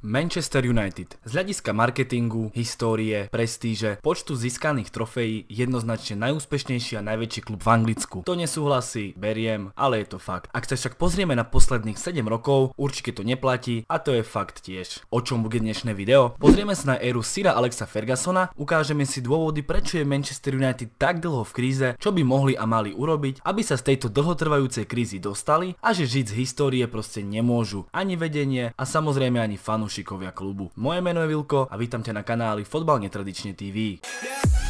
Manchester United. Z hľadiska marketingu, histórie, prestíže, počtu získaných trofejí jednoznačne najúspešnejší a najväčší klub v Anglicku. To nesúhlasí, beriem, ale je to fakt. Ak sa však pozrieme na posledných 7 rokov, určite to neplatí a to je fakt tiež. O čom bude dnešné video? Pozrieme sa na éru Sira Alexa Fergusona, ukážeme si dôvody, prečo je Manchester United tak dlho v kríze, čo by mohli a mali urobiť, aby sa z tejto dlhotrvajúcej krízy dostali a že žiť z histórie proste nemôžu ani vedenie a samozrejme ani fanúšikov fanúšikovia klubu. Moje meno je Vilko a vítam ťa na kanáli Fotbal netradične TV. Yeah.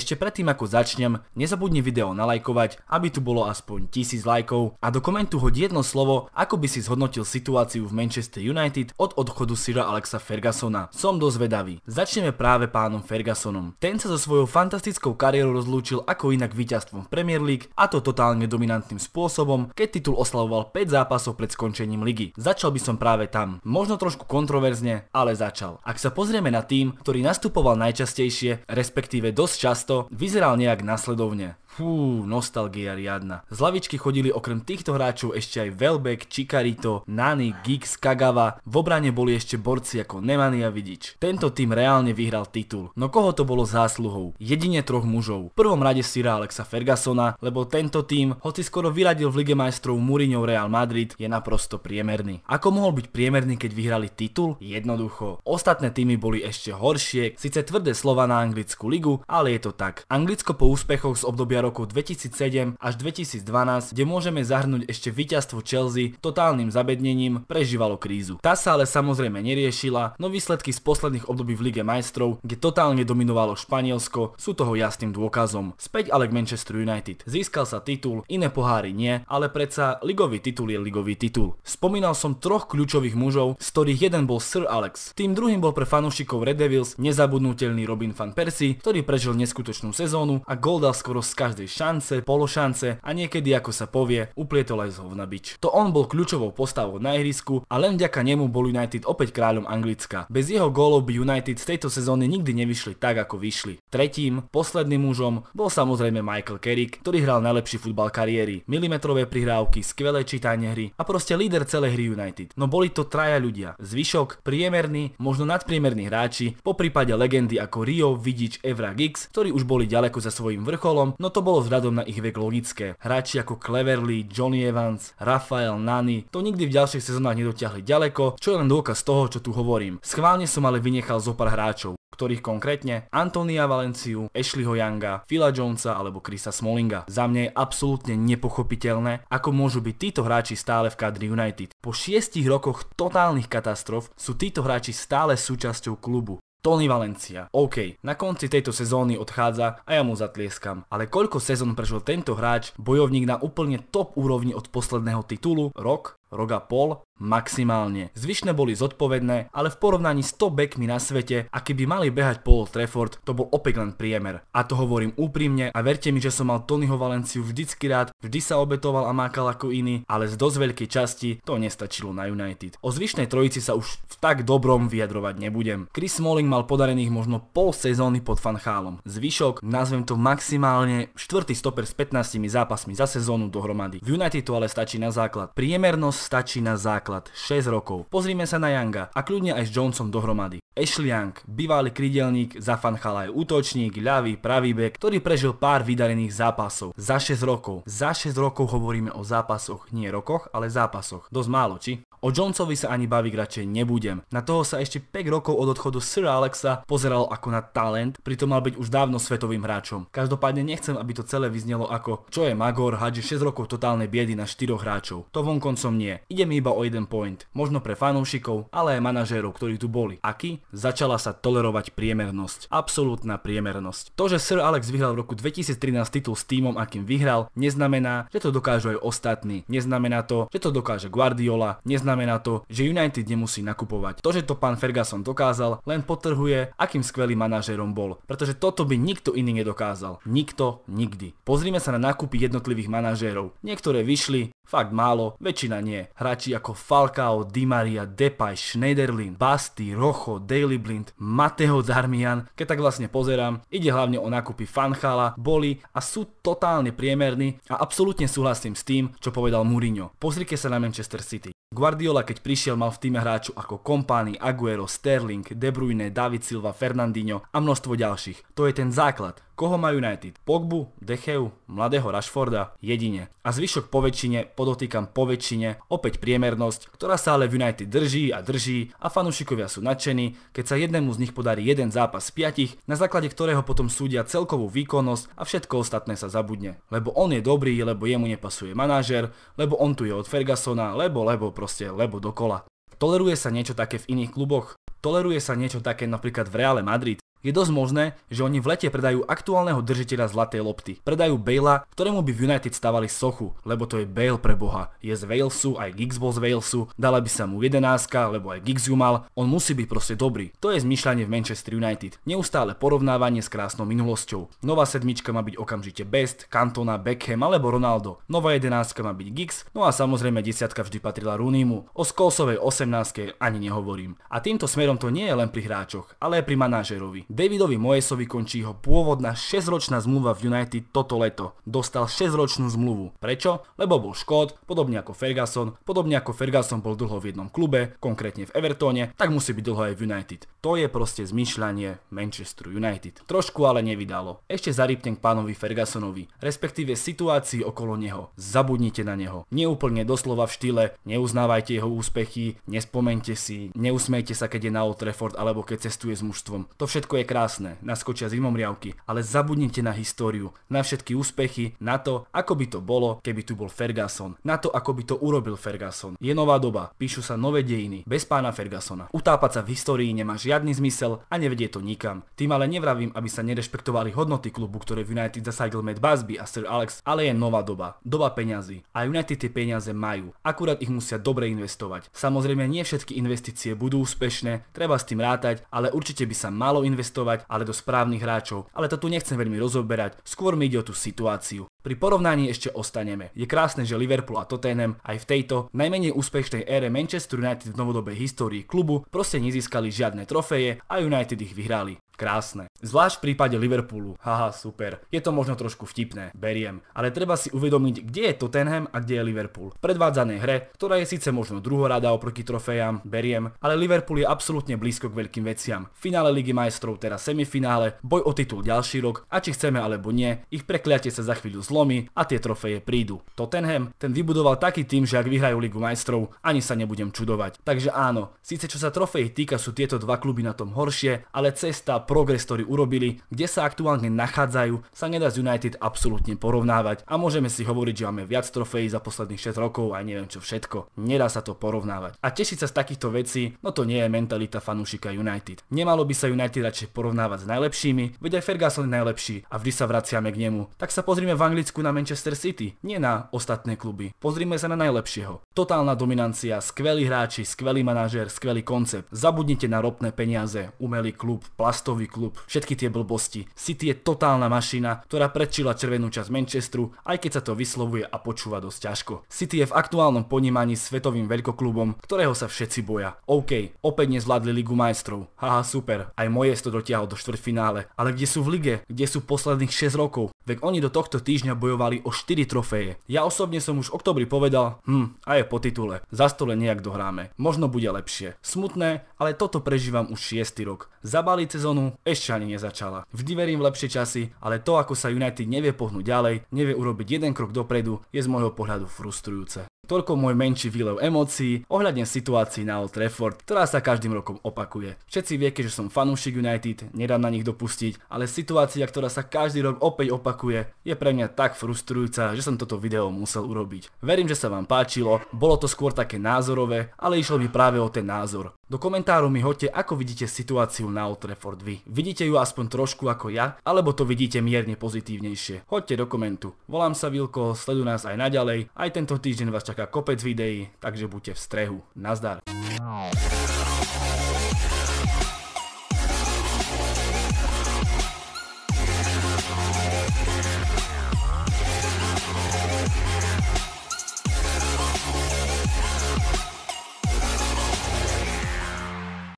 Ešte predtým ako začnem, nezabudni video nalajkovať, aby tu bolo aspoň 1000 lajkov a do komentu hoď jedno slovo, ako by si zhodnotil situáciu v Manchester United od odchodu Sira Alexa Fergusona. Som dosť vedavý. Začneme práve pánom Fergusonom. Ten sa so svojou fantastickou kariérou rozlúčil ako inak víťazstvom v Premier League a to totálne dominantným spôsobom, keď titul oslavoval 5 zápasov pred skončením ligy. Začal by som práve tam. Možno trošku kontroverzne, ale začal. Ak sa pozrieme na tým, ktorý nastupoval najčastejšie, respektíve dosť často, často, vyzeral nejak nasledovne. Fú, nostalgia riadna. Z lavičky chodili okrem týchto hráčov ešte aj Velbek, Chikarito, Nani, Giggs, Kagawa. V obrane boli ešte borci ako Nemania Vidič. Tento tým reálne vyhral titul. No koho to bolo zásluhou? Jedine troch mužov. V prvom rade Sira Alexa Fergasona, lebo tento tým, hoci skoro vyradil v Lige majstrov Mourinho Real Madrid, je naprosto priemerný. Ako mohol byť priemerný, keď vyhrali titul? Jednoducho. Ostatné týmy boli ešte horšie, síce tvrdé slova na anglickú ligu, ale je to tak. Anglicko po úspechoch z obdobia roku 2007 až 2012, kde môžeme zahrnúť ešte víťazstvo Chelsea totálnym zabednením, prežívalo krízu. Tá sa ale samozrejme neriešila, no výsledky z posledných období v Lige majstrov, kde totálne dominovalo Španielsko, sú toho jasným dôkazom. Späť ale k Manchester United. Získal sa titul, iné poháry nie, ale predsa ligový titul je ligový titul. Spomínal som troch kľúčových mužov, z ktorých jeden bol Sir Alex. Tým druhým bol pre fanúšikov Red Devils nezabudnutelný Robin van Persie, ktorý prežil neskutočnú sezónu a gol dal skoro z každého každej šance, pološance a niekedy, ako sa povie, uplietol aj z hovna bič. To on bol kľúčovou postavou na ihrisku a len vďaka nemu bol United opäť kráľom Anglicka. Bez jeho gólov by United z tejto sezóny nikdy nevyšli tak, ako vyšli. Tretím, posledným mužom bol samozrejme Michael Carrick, ktorý hral najlepší futbal kariéry, milimetrové prihrávky, skvelé čítanie hry a proste líder celej hry United. No boli to traja ľudia, zvyšok, priemerný, možno nadpriemerný hráči, po prípade legendy ako Rio, Vidič, Evra Giggs, ktorí už boli ďaleko za svojím vrcholom, no to to bolo vzhľadom na ich vek logické. Hráči ako Cleverly, Johnny Evans, Rafael Nani to nikdy v ďalších sezónach nedotiahli ďaleko, čo je len dôkaz toho, čo tu hovorím. Schválne som ale vynechal zo pár hráčov ktorých konkrétne Antonia Valenciu, Ashleyho Younga, Phila Jonesa alebo Krisa Smolinga. Za mňa je absolútne nepochopiteľné, ako môžu byť títo hráči stále v kadri United. Po šiestich rokoch totálnych katastrof sú títo hráči stále súčasťou klubu. Tony Valencia. OK, na konci tejto sezóny odchádza a ja mu zatlieskam. Ale koľko sezón prežil tento hráč, bojovník na úplne top úrovni od posledného titulu, rok? roga a pol maximálne. Zvyšné boli zodpovedné, ale v porovnaní s top backmi na svete, aký by mali behať po Old Trafford, to bol opäť len priemer. A to hovorím úprimne a verte mi, že som mal Tonyho Valenciu vždycky rád, vždy sa obetoval a mákal ako iný, ale z dosť veľkej časti to nestačilo na United. O zvyšnej trojici sa už v tak dobrom vyjadrovať nebudem. Chris Smalling mal podarených možno pol sezóny pod fanchálom. Zvyšok, nazvem to maximálne 4. stoper s 15 zápasmi za sezónu dohromady. V United to ale stačí na základ. Priemernosť stačí na základ 6 rokov. Pozrime sa na Younga a kľudne aj s Jonesom dohromady. Young, bývalý krydelník, fanchala aj útočník, ľavý, pravý bek, ktorý prežil pár vydarených zápasov. Za 6 rokov. Za 6 rokov hovoríme o zápasoch, nie rokoch, ale zápasoch. Dosť málo, či? O Jonesovi sa ani baviť radšej nebudem. Na toho sa ešte 5 rokov od odchodu Sir Alexa pozeral ako na talent, pritom mal byť už dávno svetovým hráčom. Každopádne nechcem, aby to celé vyznelo ako čo je Magor, hadže 6 rokov totálnej biedy na 4 hráčov. To vonkoncom nie. Ide mi iba o jeden point. Možno pre fanúšikov, ale aj manažérov, ktorí tu boli. Aký? začala sa tolerovať priemernosť. Absolútna priemernosť. To, že Sir Alex vyhral v roku 2013 titul s týmom, akým vyhral, neznamená, že to dokážu aj ostatní. Neznamená to, že to dokáže Guardiola. Neznamená to, že United nemusí nakupovať. To, že to pán Ferguson dokázal, len potrhuje, akým skvelým manažérom bol. Pretože toto by nikto iný nedokázal. Nikto, nikdy. Pozrime sa na nákupy jednotlivých manažérov. Niektoré vyšli, Fakt málo, väčšina nie. Hráči ako Falcao, Di Maria, Depay, Schneiderlin, Basti, Rocho, Daily Blind, Mateo Darmian, keď tak vlastne pozerám, ide hlavne o nákupy Fanchala, Boli a sú totálne priemerní a absolútne súhlasím s tým, čo povedal Mourinho. Pozrite sa na Manchester City. Guardiola, keď prišiel, mal v týme hráču ako Kompany, Aguero, Sterling, De Bruyne, David Silva, Fernandinho a množstvo ďalších. To je ten základ. Koho majú United? Pogbu, Decheu, mladého Rashforda, jedine. A zvyšok po väčšine, podotýkam po väčšine, opäť priemernosť, ktorá sa ale v United drží a drží a fanúšikovia sú nadšení, keď sa jednému z nich podarí jeden zápas z piatich, na základe ktorého potom súdia celkovú výkonnosť a všetko ostatné sa zabudne. Lebo on je dobrý, lebo jemu nepasuje manažer, lebo on tu je od Fergusona, lebo, lebo, proste, lebo dokola. Toleruje sa niečo také v iných kluboch? Toleruje sa niečo také napríklad v Reále Madrid? Je dosť možné, že oni v lete predajú aktuálneho držiteľa zlatej lopty. Predajú Bale'a, ktorému by v United stavali sochu, lebo to je Bale pre boha. Je z Walesu, aj Giggs bol z Walesu, dala by sa mu jedenáska, lebo aj Giggs ju mal, on musí byť proste dobrý. To je zmyšľanie v Manchester United. Neustále porovnávanie s krásnou minulosťou. Nová sedmička má byť okamžite Best, Cantona, Beckham alebo Ronaldo. Nová jedenáska má byť Giggs, no a samozrejme desiatka vždy patrila Rooneymu. O Skolsovej 18 ani nehovorím. A týmto smerom to nie je len pri hráčoch, ale aj pri manažerovi. Davidovi Moesovi končí jeho pôvodná 6-ročná zmluva v United toto leto. Dostal 6-ročnú zmluvu. Prečo? Lebo bol Škód, podobne ako Ferguson, podobne ako Ferguson bol dlho v jednom klube, konkrétne v Evertone, tak musí byť dlho aj v United. To je proste zmyšľanie Manchester United. Trošku ale nevydalo. Ešte zarýpnem k pánovi Fergusonovi, respektíve situácii okolo neho. Zabudnite na neho. Neúplne doslova v štýle, neuznávajte jeho úspechy, nespomente si, neusmejte sa, keď je na Old Trafford alebo keď cestuje s mužstvom. To všetko je je krásne, naskočia zimomriavky, ale zabudnite na históriu, na všetky úspechy, na to, ako by to bolo, keby tu bol Ferguson, na to, ako by to urobil Ferguson. Je nová doba, píšu sa nové dejiny, bez pána Fergusona. Utápať sa v histórii nemá žiadny zmysel a nevedie to nikam. Tým ale nevravím, aby sa nerešpektovali hodnoty klubu, ktoré v United zasadil Matt Busby a Sir Alex, ale je nová doba, doba peňazí. A United tie peniaze majú, akurát ich musia dobre investovať. Samozrejme nie všetky investície budú úspešné, treba s tým rátať, ale určite by sa malo investovať investovať, ale do správnych hráčov. Ale to tu nechcem veľmi rozoberať, skôr mi ide o tú situáciu. Pri porovnaní ešte ostaneme. Je krásne, že Liverpool a Tottenham aj v tejto najmenej úspešnej ére Manchester United v novodobej histórii klubu proste nezískali žiadne trofeje a United ich vyhrali. Krásne. Zvlášť v prípade Liverpoolu. Haha, super. Je to možno trošku vtipné, beriem. Ale treba si uvedomiť, kde je Tottenham a kde je Liverpool. V predvádzanej hre, ktorá je síce možno druhorada oproti trofejám, beriem, ale Liverpool je absolútne blízko k veľkým veciam. Finále Ligy majstrov, teraz semifinále, boj o titul ďalší rok a či chceme alebo nie, ich prekliatie sa za chvíľu zlomí a tie trofeje prídu. Tottenham, ten vybudoval taký tým, že ak vyhrajú Ligu majstrov, ani sa nebudem čudovať. Takže áno, síce čo sa trofejí týka sú tieto dva kluby na tom horšie, ale cesta progres, ktorý urobili, kde sa aktuálne nachádzajú, sa nedá z United absolútne porovnávať a môžeme si hovoriť, že máme viac trofejí za posledných 6 rokov a neviem čo všetko. Nedá sa to porovnávať. A tešiť sa z takýchto vecí, no to nie je mentalita fanúšika United. Nemalo by sa United radšej porovnávať s najlepšími, veď aj Ferguson je najlepší a vždy sa vraciame k nemu. Tak sa pozrime v Anglicku na Manchester City, nie na ostatné kluby. Pozrime sa na najlepšieho. Totálna dominancia, skvelí hráči, skvelý manažer, skvelý koncept. Zabudnite na ropné peniaze, umelý klub, plastový nový klub, všetky tie blbosti. City je totálna mašina, ktorá predčila červenú časť Manchesteru, aj keď sa to vyslovuje a počúva dosť ťažko. City je v aktuálnom ponímaní svetovým veľkoklubom, ktorého sa všetci boja. OK, opäť nezvládli Ligu majstrov. Haha, super, aj moje to dotiahol do štvrťfinále. Ale kde sú v lige? Kde sú posledných 6 rokov? Veď oni do tohto týždňa bojovali o 4 trofeje. Ja osobne som už v oktobri povedal, hm, a je po titule, za stole nejak dohráme, možno bude lepšie. Smutné, ale toto prežívam už 6 rok. Zabaliť sezónu ešte ani nezačala. Vždy verím v lepšie časy, ale to, ako sa United nevie pohnúť ďalej, nevie urobiť jeden krok dopredu, je z môjho pohľadu frustrujúce. Toľko môj menší výlev emócií ohľadne situácií na Old Trafford, ktorá sa každým rokom opakuje. Všetci viete, že som fanúšik United, nedám na nich dopustiť, ale situácia, ktorá sa každý rok opäť opakuje, je pre mňa tak frustrujúca, že som toto video musel urobiť. Verím, že sa vám páčilo, bolo to skôr také názorové, ale išlo by práve o ten názor. Do komentárov mi hoďte, ako vidíte situáciu na Old Trafford vy. Vidíte ju aspoň trošku ako ja, alebo to vidíte mierne pozitívnejšie. Hoďte do komentu. Volám sa Vilko, sleduj nás aj naďalej. Aj tento týždeň vás čaká kopec videí, takže buďte v strehu. Nazdar.